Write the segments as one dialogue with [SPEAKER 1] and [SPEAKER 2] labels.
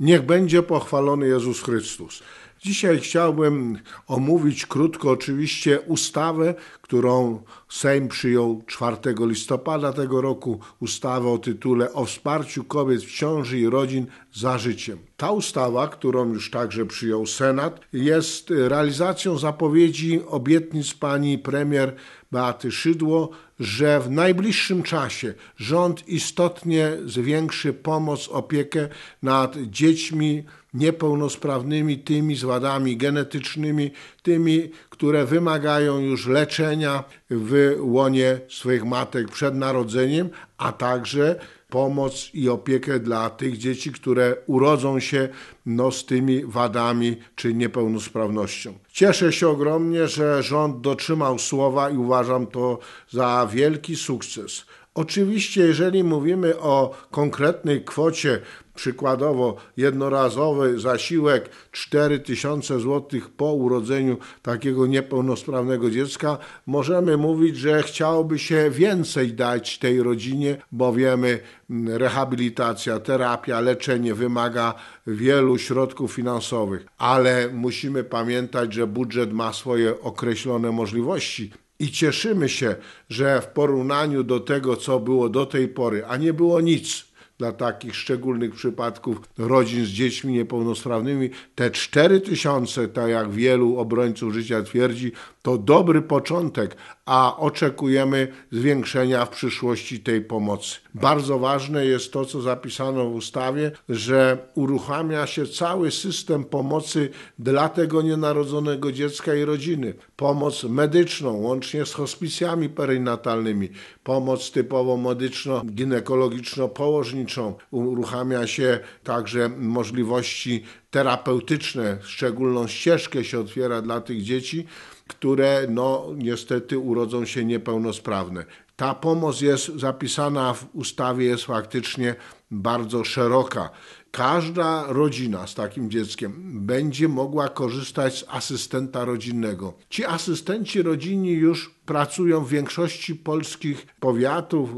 [SPEAKER 1] Niech będzie pochwalony Jezus Chrystus. Dzisiaj chciałbym omówić krótko oczywiście ustawę, którą Sejm przyjął 4 listopada tego roku, ustawę o tytule o wsparciu kobiet w ciąży i rodzin za życiem. Ta ustawa, którą już także przyjął Senat, jest realizacją zapowiedzi obietnic pani premier Beaty Szydło, że w najbliższym czasie rząd istotnie zwiększy pomoc, opiekę nad dziećmi niepełnosprawnymi, tymi z wadami genetycznymi, tymi, które wymagają już leczenia w łonie swoich matek przed narodzeniem, a także pomoc i opiekę dla tych dzieci, które urodzą się no, z tymi wadami czy niepełnosprawnością. Cieszę się ogromnie, że rząd dotrzymał słowa i uważam to za wielki sukces. Oczywiście, jeżeli mówimy o konkretnej kwocie, przykładowo jednorazowy zasiłek 4000 zł po urodzeniu takiego niepełnosprawnego dziecka, możemy mówić, że chciałoby się więcej dać tej rodzinie, bo wiemy, rehabilitacja, terapia, leczenie wymaga wielu środków finansowych, ale musimy pamiętać, że budżet ma swoje określone możliwości i cieszymy się, że w porównaniu do tego, co było do tej pory, a nie było nic dla takich szczególnych przypadków rodzin z dziećmi niepełnosprawnymi, te 4 tysiące, tak jak wielu obrońców życia twierdzi, to dobry początek, a oczekujemy zwiększenia w przyszłości tej pomocy. Bardzo ważne jest to, co zapisano w ustawie, że uruchamia się cały system pomocy dla tego nienarodzonego dziecka i rodziny. Pomoc medyczną, łącznie z hospicjami perinatalnymi, pomoc typowo medyczno-ginekologiczno-położniczą. Uruchamia się także możliwości terapeutyczne, szczególną ścieżkę się otwiera dla tych dzieci które no, niestety urodzą się niepełnosprawne. Ta pomoc jest zapisana w ustawie, jest faktycznie bardzo szeroka. Każda rodzina z takim dzieckiem będzie mogła korzystać z asystenta rodzinnego. Ci asystenci rodzinni już pracują w większości polskich powiatów, y,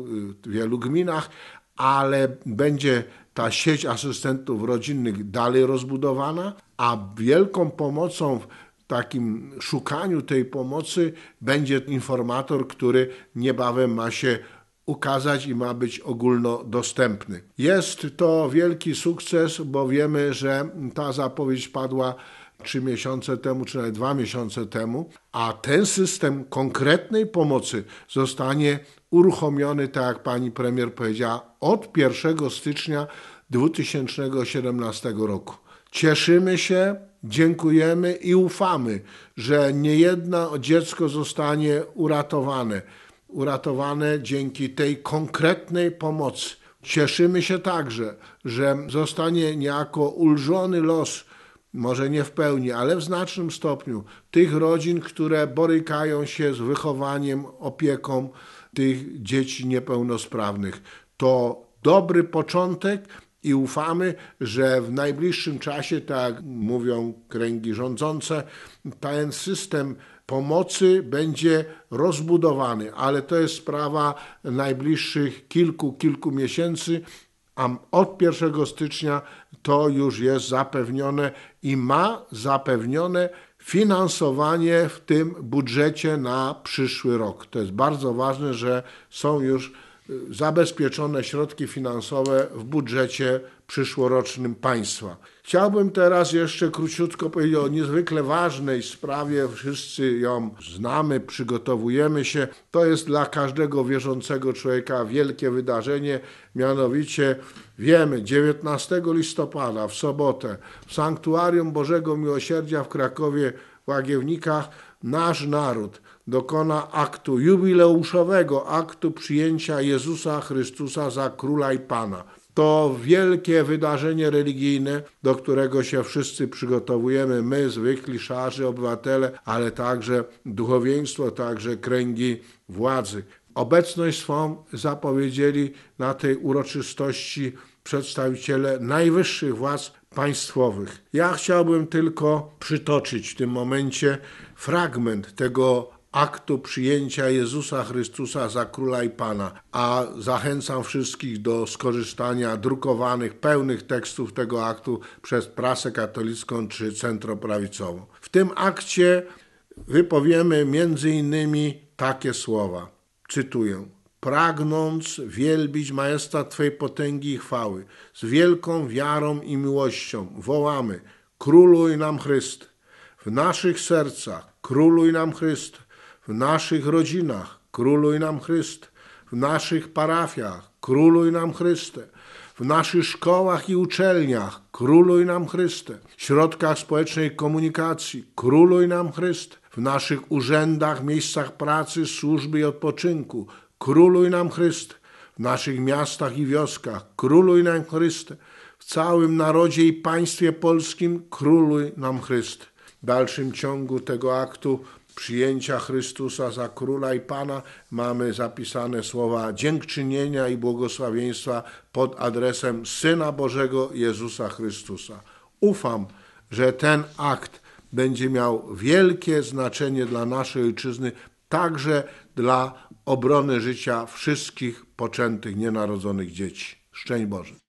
[SPEAKER 1] w wielu gminach, ale będzie ta sieć asystentów rodzinnych dalej rozbudowana, a wielką pomocą takim szukaniu tej pomocy będzie informator, który niebawem ma się ukazać i ma być ogólnodostępny. Jest to wielki sukces, bo wiemy, że ta zapowiedź padła trzy miesiące temu, czy nawet dwa miesiące temu, a ten system konkretnej pomocy zostanie uruchomiony, tak jak pani premier powiedziała, od 1 stycznia 2017 roku. Cieszymy się, dziękujemy i ufamy, że niejedno dziecko zostanie uratowane. Uratowane dzięki tej konkretnej pomocy. Cieszymy się także, że zostanie niejako ulżony los, może nie w pełni, ale w znacznym stopniu, tych rodzin, które borykają się z wychowaniem, opieką tych dzieci niepełnosprawnych. To dobry początek i ufamy, że w najbliższym czasie, tak mówią kręgi rządzące, ten system pomocy będzie rozbudowany, ale to jest sprawa najbliższych kilku, kilku miesięcy, a od 1 stycznia to już jest zapewnione i ma zapewnione finansowanie w tym budżecie na przyszły rok. To jest bardzo ważne, że są już zabezpieczone środki finansowe w budżecie przyszłorocznym państwa. Chciałbym teraz jeszcze króciutko powiedzieć o niezwykle ważnej sprawie. Wszyscy ją znamy, przygotowujemy się. To jest dla każdego wierzącego człowieka wielkie wydarzenie. Mianowicie wiemy, 19 listopada w sobotę w Sanktuarium Bożego Miłosierdzia w Krakowie Łagiewnikach nasz naród dokona aktu jubileuszowego, aktu przyjęcia Jezusa Chrystusa za Króla i Pana. To wielkie wydarzenie religijne, do którego się wszyscy przygotowujemy, my, zwykli szarzy, obywatele, ale także duchowieństwo, także kręgi władzy. Obecność swą zapowiedzieli na tej uroczystości przedstawiciele najwyższych władz państwowych. Ja chciałbym tylko przytoczyć w tym momencie fragment tego aktu przyjęcia Jezusa Chrystusa za króla i pana, a zachęcam wszystkich do skorzystania drukowanych, pełnych tekstów tego aktu przez prasę katolicką czy centroprawicową. W tym akcie wypowiemy między innymi takie słowa. Cytuję. Pragnąc wielbić majestat Twojej potęgi i chwały, z wielką wiarą i miłością wołamy: Króluj nam Chryst. W naszych sercach króluj nam Chryst. W naszych rodzinach króluj nam Chryst. W naszych parafiach króluj nam Chryste. W naszych szkołach i uczelniach króluj nam Chryste. W środkach społecznej komunikacji króluj nam Chryste w naszych urzędach, miejscach pracy, służby i odpoczynku. Króluj nam Chryst! w naszych miastach i wioskach. Króluj nam Chryst! w całym narodzie i państwie polskim. Króluj nam Chryst! W dalszym ciągu tego aktu przyjęcia Chrystusa za króla i pana mamy zapisane słowa dziękczynienia i błogosławieństwa pod adresem Syna Bożego Jezusa Chrystusa. Ufam, że ten akt będzie miał wielkie znaczenie dla naszej ojczyzny, także dla obrony życia wszystkich poczętych, nienarodzonych dzieci. Szczęść Boże.